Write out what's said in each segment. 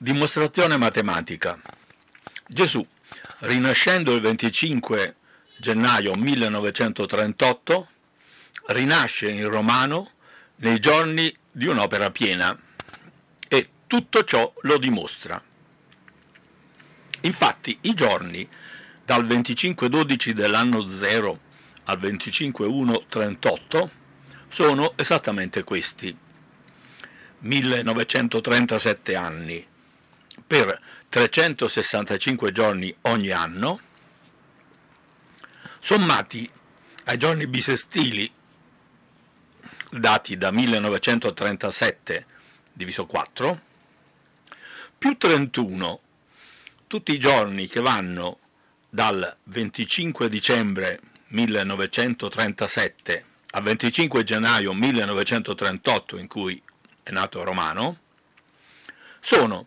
Dimostrazione matematica. Gesù, rinascendo il 25 gennaio 1938, rinasce in romano nei giorni di un'opera piena e tutto ciò lo dimostra. Infatti i giorni dal 25-12 dell'anno 0 al 25-1-38 sono esattamente questi. 1937 anni, per 365 giorni ogni anno, sommati ai giorni bisestili dati da 1937 diviso 4, più 31 tutti i giorni che vanno dal 25 dicembre 1937 al 25 gennaio 1938 in cui è nato Romano, sono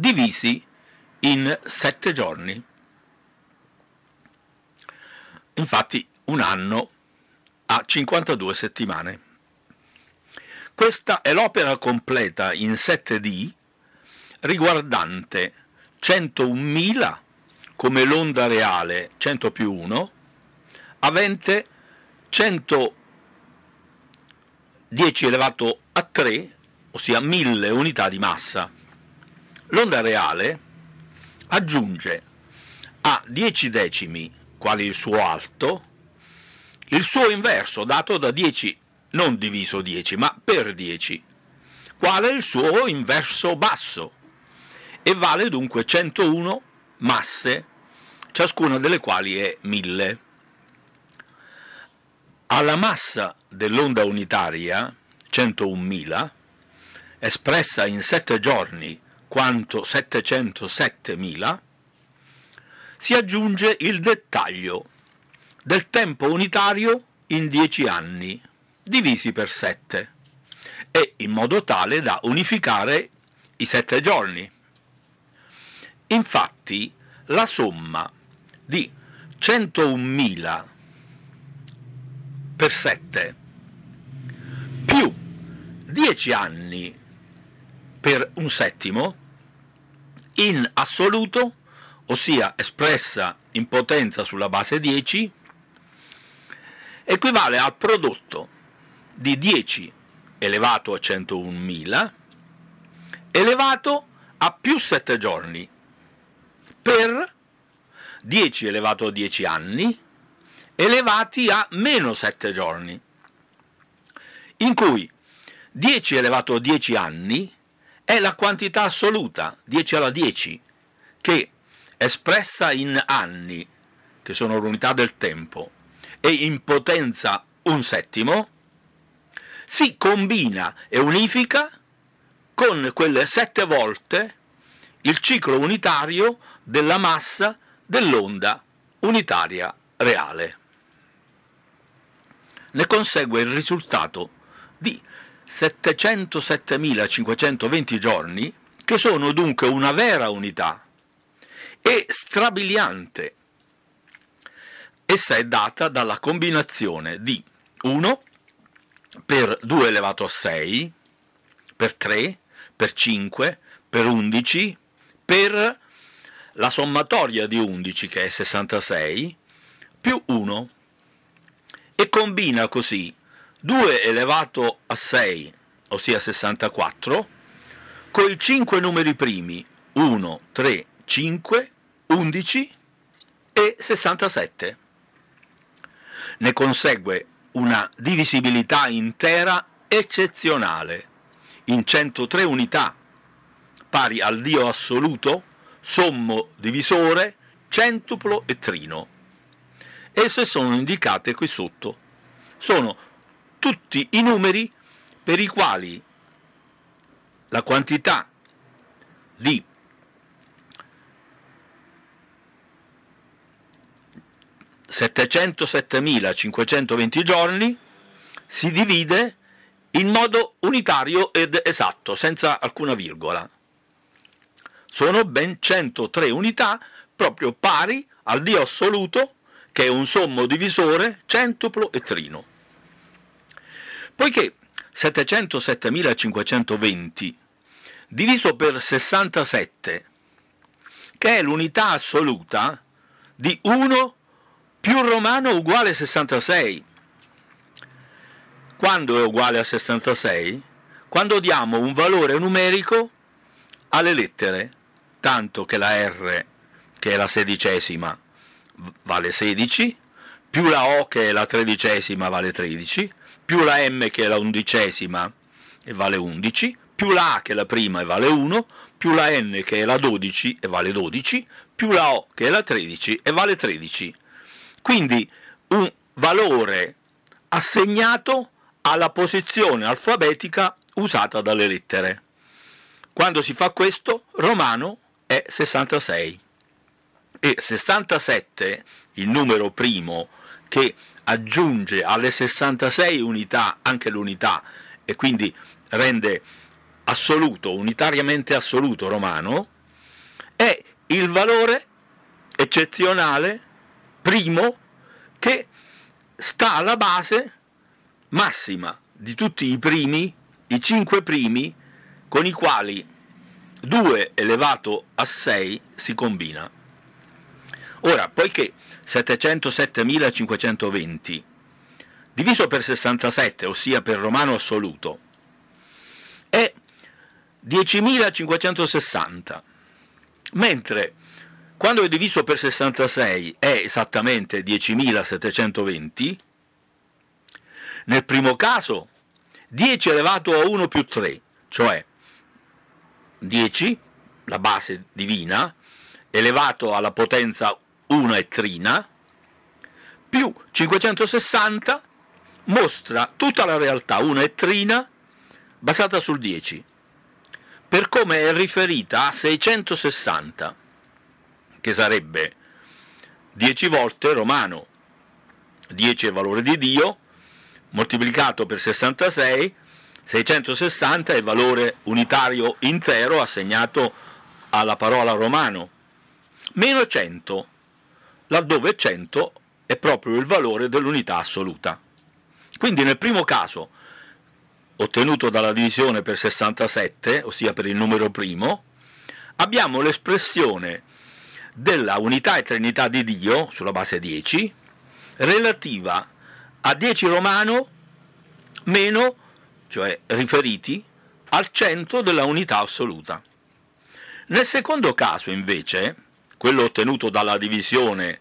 divisi in sette giorni. Infatti un anno ha 52 settimane. Questa è l'opera completa in 7D riguardante 101.000 come l'onda reale 100 più 1, avente 110 elevato a 3, ossia 1000 unità di massa. L'onda reale aggiunge a 10 decimi, quale il suo alto, il suo inverso dato da 10, non diviso 10, ma per 10, quale il suo inverso basso, e vale dunque 101 masse, ciascuna delle quali è 1000. Alla massa dell'onda unitaria, 101.000, espressa in 7 giorni quanto 707.000, si aggiunge il dettaglio del tempo unitario in 10 anni, divisi per 7, e in modo tale da unificare i 7 giorni. Infatti, la somma di 101.000 per 7 più 10 anni per un settimo in assoluto, ossia espressa in potenza sulla base 10, equivale al prodotto di 10 elevato a 101.000 elevato a più 7 giorni per 10 elevato a 10 anni elevati a meno 7 giorni, in cui 10 elevato a 10 anni è la quantità assoluta, 10 alla 10, che espressa in anni, che sono l'unità del tempo, e in potenza un settimo, si combina e unifica con quelle sette volte il ciclo unitario della massa dell'onda unitaria reale. Ne consegue il risultato di 707.520 giorni, che sono dunque una vera unità e strabiliante. Essa è data dalla combinazione di 1 per 2 elevato a 6, per 3, per 5, per 11, per la sommatoria di 11 che è 66, più 1 e combina così 2 elevato a 6, ossia 64, coi 5 numeri primi 1, 3, 5, 11 e 67. Ne consegue una divisibilità intera eccezionale, in 103 unità, pari al Dio assoluto, sommo divisore, centuplo e trino. Esse sono indicate qui sotto. Sono tutti i numeri per i quali la quantità di ...707.520 giorni si divide in modo unitario ed esatto, senza alcuna virgola. Sono ben 103 unità proprio pari al Dio assoluto che è un sommo divisore, centuplo e trino. Poiché 707.520 diviso per 67, che è l'unità assoluta di 1 più romano uguale 66. Quando è uguale a 66? Quando diamo un valore numerico alle lettere, tanto che la R, che è la sedicesima, vale 16, più la O, che è la tredicesima, vale 13, più la M che è la undicesima e vale 11, più la A che è la prima e vale 1, più la N che è la 12 e vale 12, più la O che è la 13 e vale 13. Quindi un valore assegnato alla posizione alfabetica usata dalle lettere. Quando si fa questo, romano è 66 e 67, il numero primo che aggiunge alle 66 unità anche l'unità e quindi rende assoluto, unitariamente assoluto romano, è il valore eccezionale, primo, che sta alla base massima di tutti i primi, i cinque primi, con i quali 2 elevato a 6 si combina. Ora, poiché 707.520 diviso per 67, ossia per romano assoluto, è 10.560, mentre quando è diviso per 66 è esattamente 10.720, nel primo caso 10 elevato a 1 più 3, cioè 10, la base divina, elevato alla potenza 1, una è Trina, più 560 mostra tutta la realtà, una è Trina, basata sul 10, per come è riferita a 660, che sarebbe 10 volte romano, 10 è valore di Dio, moltiplicato per 66, 660 è il valore unitario intero assegnato alla parola romano, meno 100, laddove 100 è proprio il valore dell'unità assoluta. Quindi nel primo caso, ottenuto dalla divisione per 67, ossia per il numero primo, abbiamo l'espressione della unità e trinità di Dio, sulla base 10, relativa a 10 romano meno, cioè riferiti, al 100 della unità assoluta. Nel secondo caso, invece, quello ottenuto dalla divisione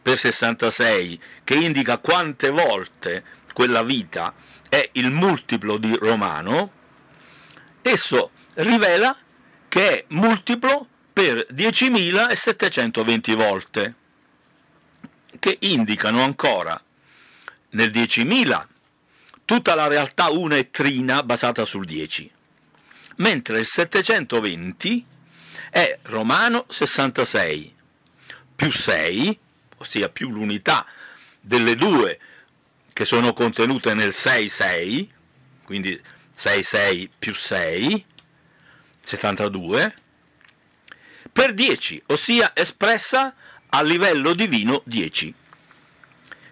per 66, che indica quante volte quella vita è il multiplo di Romano, esso rivela che è multiplo per 10.720 volte, che indicano ancora nel 10.000 tutta la realtà una e trina basata sul 10, mentre il 720 è Romano 66 più 6, ossia più l'unità delle due che sono contenute nel 66, quindi 66 più 6, 72, per 10, ossia espressa a livello divino 10.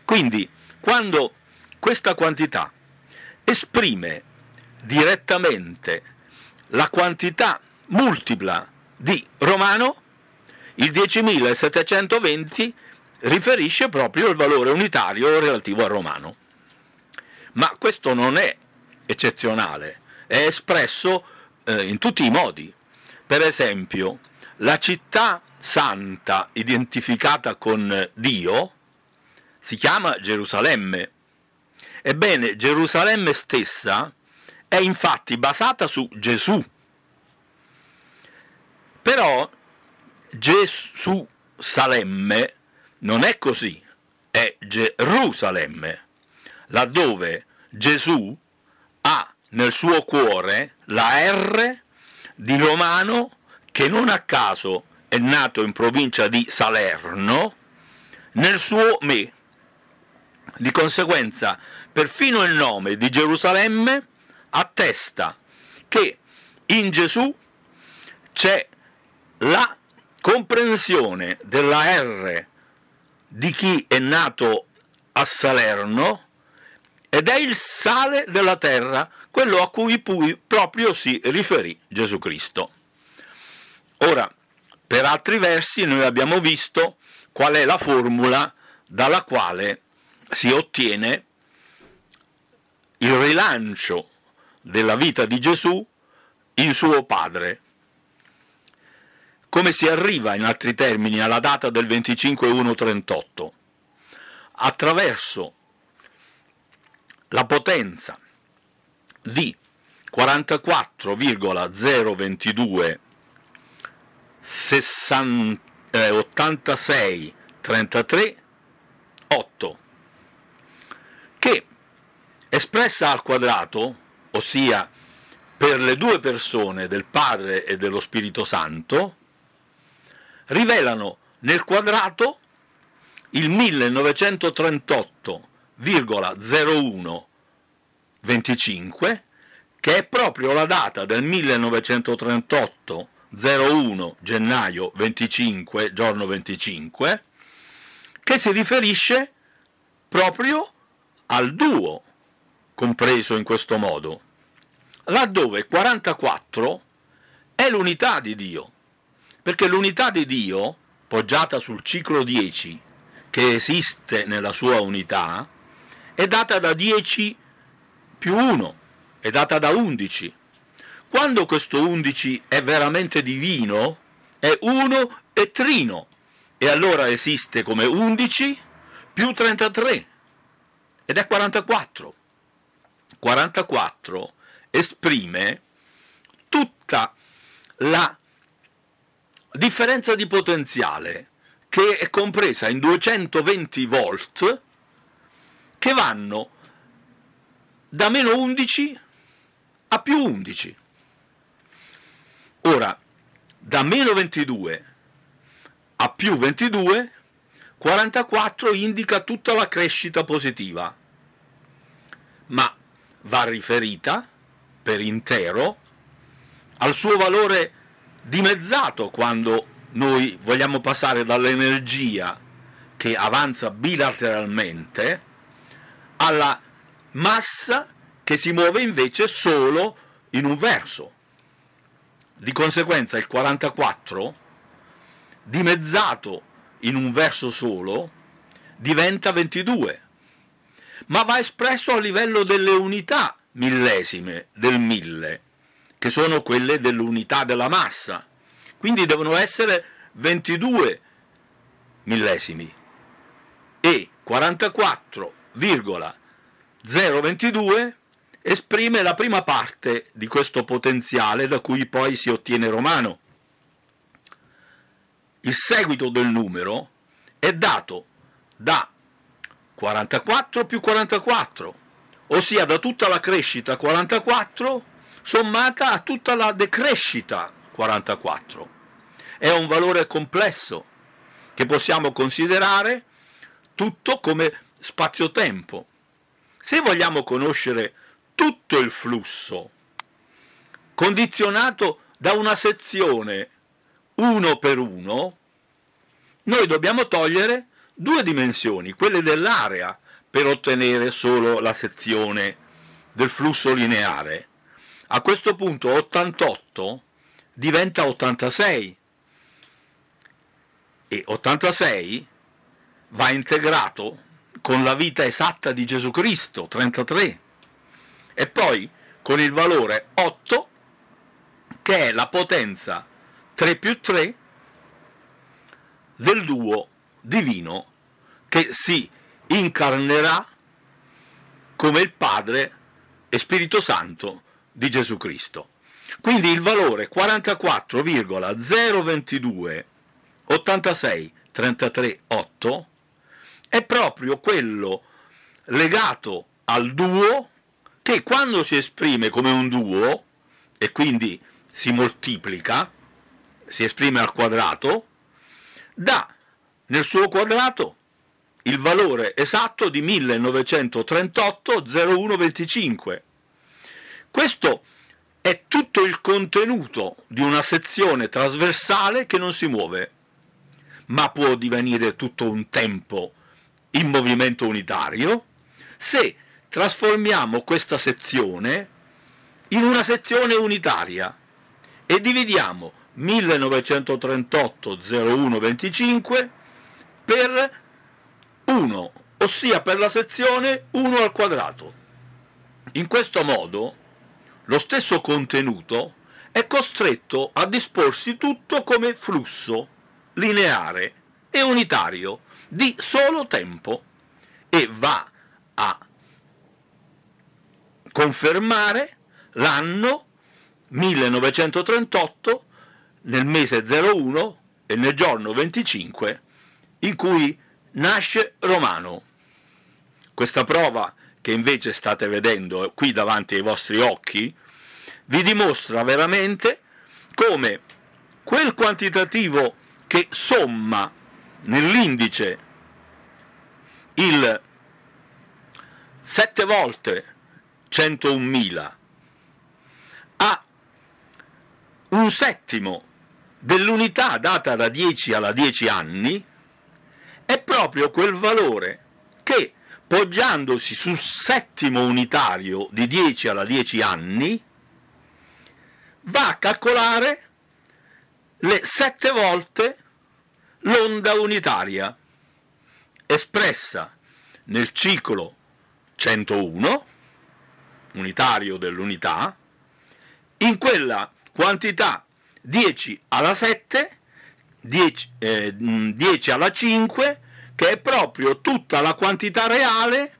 Quindi quando questa quantità esprime direttamente la quantità multipla di Romano, il 10.720 riferisce proprio il valore unitario relativo a Romano. Ma questo non è eccezionale, è espresso eh, in tutti i modi. Per esempio, la città santa identificata con Dio si chiama Gerusalemme. Ebbene, Gerusalemme stessa è infatti basata su Gesù però Gesù Salemme non è così, è Gerusalemme, laddove Gesù ha nel suo cuore la R di Romano che non a caso è nato in provincia di Salerno, nel suo me. Di conseguenza, perfino il nome di Gerusalemme attesta che in Gesù c'è la comprensione della R di chi è nato a Salerno ed è il sale della terra, quello a cui poi proprio si riferì Gesù Cristo. Ora, per altri versi noi abbiamo visto qual è la formula dalla quale si ottiene il rilancio della vita di Gesù in suo Padre, come si arriva, in altri termini, alla data del 25.1.38? Attraverso la potenza di 44,022 eh, 86 33 8 che espressa al quadrato ossia per le due persone del Padre e dello Spirito Santo rivelano nel quadrato il 1938,0125 che è proprio la data del 1938 01 gennaio 25 giorno 25 che si riferisce proprio al duo compreso in questo modo laddove 44 è l'unità di Dio perché l'unità di Dio, poggiata sul ciclo 10, che esiste nella sua unità, è data da 10 più 1, è data da 11. Quando questo 11 è veramente divino, è 1 e trino, e allora esiste come 11 più 33, ed è 44. 44 esprime tutta la differenza di potenziale che è compresa in 220 volt che vanno da meno 11 a più 11. Ora, da meno 22 a più 22, 44 indica tutta la crescita positiva, ma va riferita per intero al suo valore dimezzato quando noi vogliamo passare dall'energia che avanza bilateralmente alla massa che si muove invece solo in un verso. Di conseguenza il 44 dimezzato in un verso solo diventa 22, ma va espresso a livello delle unità millesime del mille che sono quelle dell'unità della massa. Quindi devono essere 22 millesimi e 44,022 esprime la prima parte di questo potenziale da cui poi si ottiene romano. Il seguito del numero è dato da 44 più 44, ossia da tutta la crescita 44 sommata a tutta la decrescita 44. È un valore complesso che possiamo considerare tutto come spazio-tempo. Se vogliamo conoscere tutto il flusso, condizionato da una sezione uno per uno, noi dobbiamo togliere due dimensioni, quelle dell'area, per ottenere solo la sezione del flusso lineare a questo punto 88 diventa 86 e 86 va integrato con la vita esatta di Gesù Cristo, 33, e poi con il valore 8 che è la potenza 3 più 3 del duo divino che si incarnerà come il Padre e Spirito Santo di Gesù Cristo. Quindi il valore 44,022 86 33 8 è proprio quello legato al duo che quando si esprime come un duo e quindi si moltiplica, si esprime al quadrato, dà nel suo quadrato il valore esatto di 1938 0125 questo è tutto il contenuto di una sezione trasversale che non si muove, ma può divenire tutto un tempo in movimento unitario se trasformiamo questa sezione in una sezione unitaria e dividiamo 1938-01-25 per 1, ossia per la sezione 1 al quadrato. In questo modo lo stesso contenuto è costretto a disporsi tutto come flusso lineare e unitario di solo tempo e va a confermare l'anno 1938 nel mese 01 e nel giorno 25 in cui nasce Romano. Questa prova che invece state vedendo qui davanti ai vostri occhi, vi dimostra veramente come quel quantitativo che somma nell'indice il 7 volte 101.000 a un settimo dell'unità data da 10 alla 10 anni è proprio quel valore che poggiandosi sul settimo unitario di 10 alla 10 anni, va a calcolare le 7 volte l'onda unitaria espressa nel ciclo 101, unitario dell'unità, in quella quantità 10 alla 7, 10, eh, 10 alla 5 che è proprio tutta la quantità reale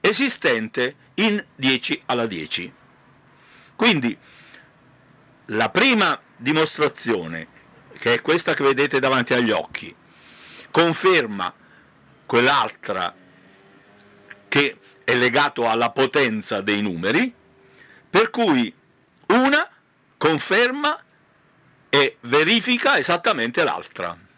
esistente in 10 alla 10. Quindi la prima dimostrazione, che è questa che vedete davanti agli occhi, conferma quell'altra che è legato alla potenza dei numeri, per cui una conferma e verifica esattamente l'altra.